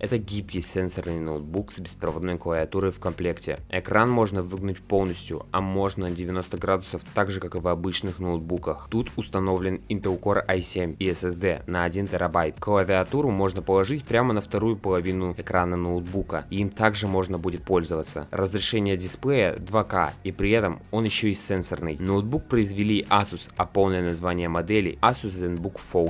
Это гибкий сенсорный ноутбук с беспроводной клавиатурой в комплекте. Экран можно выгнуть полностью, а можно на 90 градусов, так же как и в обычных ноутбуках. Тут установлен Intel Core i7 и SSD на 1 терабайт. Клавиатуру можно положить прямо на вторую половину экрана ноутбука, и им также можно будет пользоваться. Разрешение дисплея 2К, и при этом он еще и сенсорный. Ноутбук произвели Asus, а полное название модели Asus ZenBook Fold.